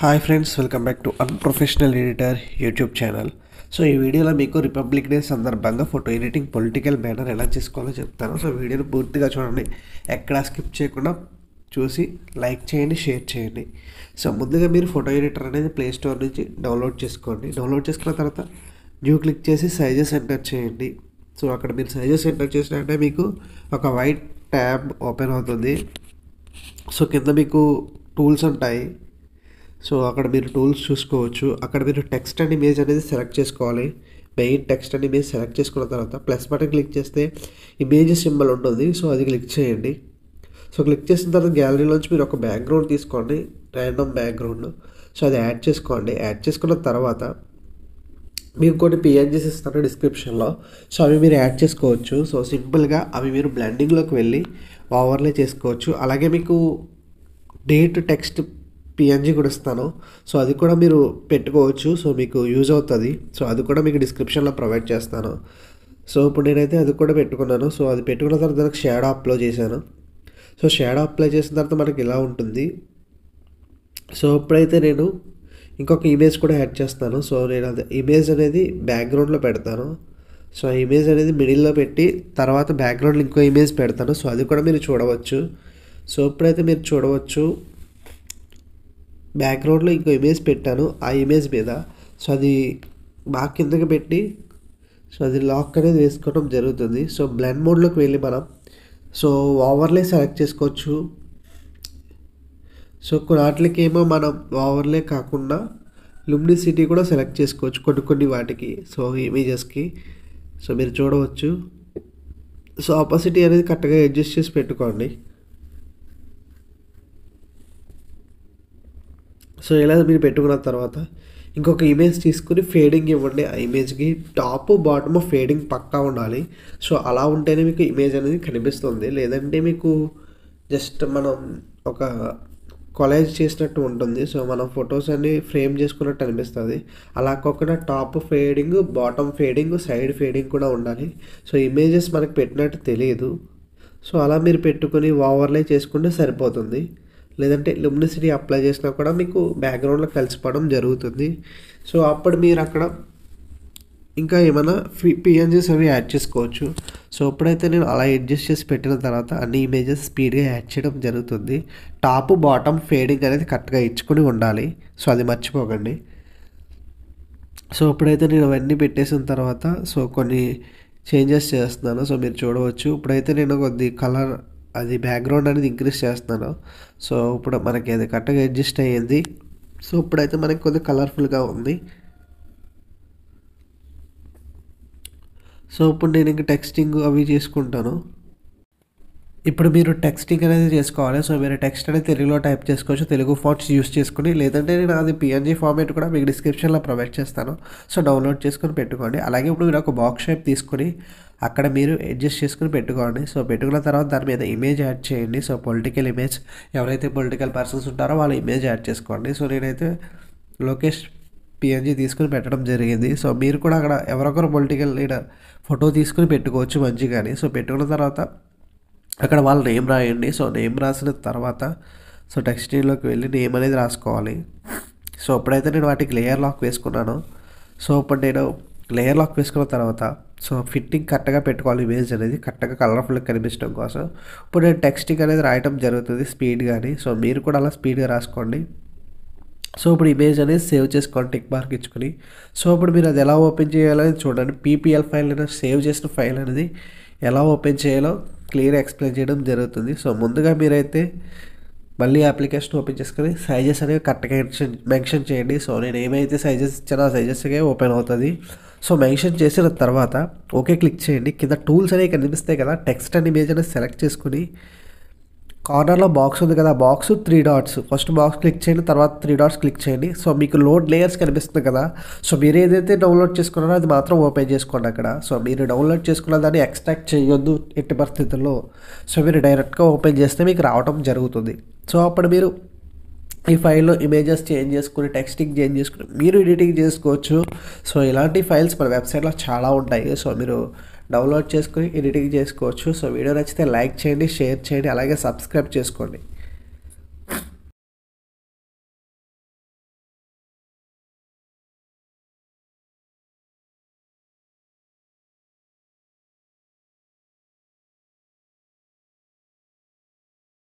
hi friends welcome back to unprofessional editor YouTube channel so ఈ వీడియోలో మీకు republic day సందర్భంగా ఫోటో ఎడిటింగ్ పొలిటికల్ బ్యానర్ ఎలా చేసుకోవాలో చెప్తాను సో వీడియోని పూర్తిగా చూడండి ఎక్కడా స్కిప్ చేయకుండా చూసి లైక్ చేయండి షేర్ చేయండి సో ముందుగా మీరు ఫోటో ఎడిటర్ అనేది ప్లే స్టోర్ నుంచి డౌన్లోడ్ చేసుకోండి డౌన్లోడ్ చేసుకున్న తర్వాత న్యూ క్లిక్ చేసి సైజెస్ ఎంటర్ చేయండి సో అక్కడ మీరు సైజెస్ ఎంటర్ చేసినట్టే మీకు ఒక వైట్ ట్యాబ్ ఓపెన్ అవుతుంది సో కింద మీకు టూల్స్ ఉంటాయి సో అక్కడ మీరు టూల్స్ చూసుకోవచ్చు అక్కడ మీరు టెక్స్ట్ అండ్ ఇమేజ్ అనేది సెలెక్ట్ చేసుకోవాలి main text and image select చేసుకున్న తర్వాత ప్లస్ బటన్ క్లిక్ చేస్తే ఇమేజ్ సింబల్ ఉంటుంది సో అది క్లిక్ చేయండి సో క్లిక్ చేసిన తర్వాత గ్యాలరీలోంచి మీరు ఒక బ్యాక్గ్రౌండ్ తీసుకోండి ర్యాండమ్ బ్యాక్గ్రౌండ్ సో అది యాడ్ చేసుకోండి యాడ్ చేసుకున్న తర్వాత మీకు కొన్ని పిఎన్జీస్ ఇస్తాను డిస్క్రిప్షన్లో సో అవి మీరు యాడ్ చేసుకోవచ్చు సో సింపుల్గా అవి మీరు బ్లెండింగ్లోకి వెళ్ళి ఓవర్లే చేసుకోవచ్చు అలాగే మీకు డేట్ టెక్స్ట్ పిఎన్జి కూడా ఇస్తాను సో అది కూడా మీరు పెట్టుకోవచ్చు సో మీకు యూజ్ అవుతుంది సో అది కూడా మీకు డిస్క్రిప్షన్లో ప్రొవైడ్ చేస్తాను సో ఇప్పుడు నేనైతే అది కూడా పెట్టుకున్నాను సో అది పెట్టుకున్న తర్వాత నాకు షాడో అప్లో చేశాను సో షాడో అప్లై చేసిన తర్వాత మనకి ఇలా ఉంటుంది సో ఇప్పుడైతే నేను ఇంకొక ఇమేజ్ కూడా యాడ్ చేస్తాను సో నేను అది ఇమేజ్ అనేది బ్యాక్గ్రౌండ్లో పెడతాను సో ఆ ఇమేజ్ అనేది మిడిల్లో పెట్టి తర్వాత బ్యాక్గ్రౌండ్లో ఇంకో ఇమేజ్ పెడతాను సో అది కూడా మీరు చూడవచ్చు సో ఇప్పుడైతే మీరు చూడవచ్చు బ్యాక్గ్రౌండ్లో ఇంకో ఇమేజ్ పెట్టాను ఆ ఇమేజ్ మీద సో అది బాగా కిందకి పెట్టి సో అది లాక్ అనేది వేసుకోవడం జరుగుతుంది సో బ్లెండ్ మోడ్లోకి వెళ్ళి మనం సో ఓవర్లే సెలెక్ట్ చేసుకోవచ్చు సో కొన్ని వాటికి ఏమో మనం ఓవర్లే కాకుండా లుమ్నిసిటీ కూడా సెలెక్ట్ చేసుకోవచ్చు కొన్ని కొన్ని వాటికి సో ఇమేజెస్కి సో మీరు చూడవచ్చు సో ఆపోసిటీ అనేది కరెక్ట్గా అడ్జస్ట్ చేసి పెట్టుకోండి సో ఇలా మీరు పెట్టుకున్న తర్వాత ఇంకొక ఇమేజ్ తీసుకుని ఫేడింగ్ ఇవ్వండి ఆ ఇమేజ్కి టాప్ బాటమ్ ఫేడింగ్ పక్కా ఉండాలి సో అలా ఉంటేనే మీకు ఇమేజ్ అనేది కనిపిస్తుంది లేదంటే మీకు జస్ట్ మనం ఒక కొలేజ్ చేసినట్టు ఉంటుంది సో మనం ఫొటోస్ అన్ని ఫ్రేమ్ చేసుకున్నట్టు అనిపిస్తుంది అలా కాకుండా top fading bottom fading side fading కూడా ఉండాలి సో ఇమేజెస్ మనకు పెట్టినట్టు తెలియదు సో అలా మీరు పెట్టుకుని ఓవర్లే చేసుకుంటే సరిపోతుంది లేదంటే లుమినిసిటీ అప్లై చేసినా కూడా మీకు బ్యాక్గ్రౌండ్లో కలిసిపోవడం జరుగుతుంది సో అప్పుడు మీరు అక్కడ ఇంకా ఏమైనా ఫీ పిఎన్జీస్ అవి యాడ్ చేసుకోవచ్చు సో ఇప్పుడైతే నేను అలా అడ్జస్ట్ చేసి పెట్టిన తర్వాత అన్ని ఇమేజెస్ స్పీడ్గా యాడ్ చేయడం జరుగుతుంది టాప్ బాటమ్ ఫేడింగ్ అనేది కరెక్ట్గా ఇచ్చుకొని ఉండాలి సో అది మర్చిపోకండి సో ఇప్పుడైతే నేను అవన్నీ పెట్టేసిన తర్వాత సో కొన్ని చేంజెస్ చేస్తున్నాను సో మీరు చూడవచ్చు ఇప్పుడైతే నేను కొద్ది కలర్ అది బ్యాక్గ్రౌండ్ అనేది ఇంక్రీజ్ చేస్తున్నాను సో ఇప్పుడు మనకి అది కరెక్ట్గా అడ్జస్ట్ అయ్యింది సో ఇప్పుడైతే మనకి కొద్దిగా కలర్ఫుల్గా ఉంది సో ఇప్పుడు నేను ఇంక టెక్స్టింగ్ అవి చేసుకుంటాను ఇప్పుడు మీరు టెక్స్టింగ్ అనేది చేసుకోవాలి సో మీరు టెక్స్ట్ అనేది తెలుగులో టైప్ చేసుకోవచ్చు తెలుగు ఫాంట్స్ యూస్ చేసుకుని లేదంటే నేను అది పిఎన్జీ ఫార్మేట్ కూడా మీకు డిస్క్రిప్షన్లో ప్రొవైడ్ చేస్తాను సో డౌన్లోడ్ చేసుకొని పెట్టుకోండి అలాగే ఇప్పుడు మీరు ఒక బాక్స్ షేప్ తీసుకుని అక్కడ మీరు అడ్జస్ట్ చేసుకుని పెట్టుకోండి సో పెట్టుకున్న తర్వాత దాని మీద ఇమేజ్ యాడ్ చేయండి సో పొలిటికల్ ఇమేజ్ ఎవరైతే పొలిటికల్ పర్సన్స్ ఉంటారో వాళ్ళ ఇమేజ్ యాడ్ చేసుకోండి సో నేనైతే లోకేష్ పిఎన్జీ తీసుకుని పెట్టడం జరిగింది సో మీరు కూడా అక్కడ ఎవరొకరు పొలిటికల్ లీడర్ ఫోటో తీసుకుని పెట్టుకోవచ్చు మంచిగానే సో పెట్టుకున్న తర్వాత అక్కడ వాళ్ళ నేమ్ రాయండి సో నేమ్ రాసిన తర్వాత సో టెక్స్టైల్లోకి వెళ్ళి నేమ్ అనేది రాసుకోవాలి సో అప్పుడైతే నేను వాటికి లేయర్ లాక్ వేసుకున్నాను సో ఇప్పుడు నేను లేయర్ లాక్ వేసుకున్న తర్వాత సో ఫిట్టింగ్ కరెక్ట్గా పెట్టుకోవాలి ఇమేజ్ అనేది కరెక్ట్గా కలర్ఫుల్గా కనిపించడం కోసం ఇప్పుడు నేను టెక్స్టింగ్ అనేది రాయటం జరుగుతుంది స్పీడ్ కానీ సో మీరు కూడా అలా స్పీడ్గా రాసుకోండి సో ఇప్పుడు ఇమేజ్ అనేది సేవ్ చేసుకోండి టిక్ మార్క్ ఇచ్చుకుని సో ఇప్పుడు మీరు అది ఎలా ఓపెన్ చేయాలని చూడండి పీపీఎల్ ఫైల్ అనేది సేవ్ చేసిన ఫైల్ అనేది ఎలా ఓపెన్ చేయాలో క్లియర్ ఎక్స్ప్లెయిన్ చేయడం జరుగుతుంది సో ముందుగా మీరైతే మళ్ళీ అప్లికేషన్ ఓపెన్ చేసుకొని సైజెస్ అనేవి కరెక్ట్గా మెన్షన్ చేయండి సో నేను ఏమైతే సైజెస్ ఇచ్చానో ఆ సైజెస్గా ఓపెన్ అవుతుంది సో మెన్షన్ చేసిన తర్వాత ఓకే క్లిక్ చేయండి కింద టూల్స్ అనేవి కనిపిస్తాయి కదా టెక్స్ట్ అండ్ ఇమేజ్ అనేది సెలెక్ట్ చేసుకుని కార్నర్లో బాక్స్ ఉంది కదా box three dots first box click చేయండి తర్వాత త్రీ డాట్స్ క్లిక్ చేయండి సో మీకు లోడ్ లేయర్స్ కనిపిస్తుంది కదా సో మీరు ఏదైతే డౌన్లోడ్ చేసుకున్నారో అది మాత్రం ఓపెన్ చేసుకోండి అక్కడ సో మీరు డౌన్లోడ్ చేసుకున్న దాన్ని ఎక్స్ట్రాక్ట్ చేయొద్దు ఎట్టి పరిస్థితుల్లో సో మీరు డైరెక్ట్గా ఓపెన్ చేస్తే మీకు రావడం జరుగుతుంది సో అప్పుడు మీరు ఈ ఫైల్లో ఇమేజెస్ చేంజ్ చేసుకుని టెక్స్టింగ్ చేంజ్ చేసుకుని మీరు ఎడిటింగ్ చేసుకోవచ్చు సో ఇలాంటి ఫైల్స్ మన వెబ్సైట్లో చాలా ఉంటాయి సో మీరు డౌన్లోడ్ చేసుకుని ఎడిటింగ్ చేసుకోవచ్చు సో వీడియో నచ్చితే లైక్ చేయండి షేర్ చేయండి అలాగే సబ్స్క్రైబ్ చేసుకోండి